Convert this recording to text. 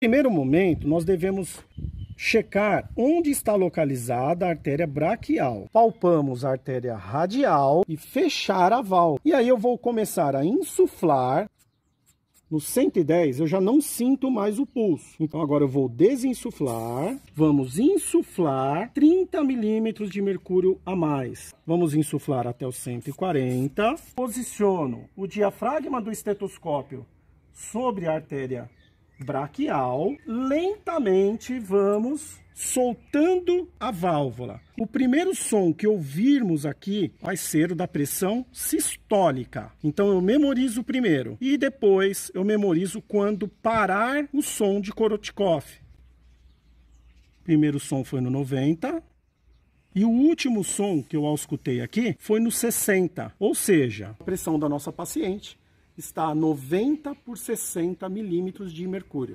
primeiro momento, nós devemos checar onde está localizada a artéria braquial. Palpamos a artéria radial e fechar a válvula. E aí eu vou começar a insuflar. No 110 eu já não sinto mais o pulso. Então agora eu vou desinsuflar. Vamos insuflar 30 milímetros de mercúrio a mais. Vamos insuflar até o 140. Posiciono o diafragma do estetoscópio sobre a artéria braquial, lentamente vamos soltando a válvula. O primeiro som que ouvirmos aqui vai ser o da pressão sistólica. Então eu memorizo primeiro e depois eu memorizo quando parar o som de Korotkov. Primeiro som foi no 90, e o último som que eu auscultei aqui foi no 60, ou seja, a pressão da nossa paciente está a 90 por 60 milímetros de mercúrio.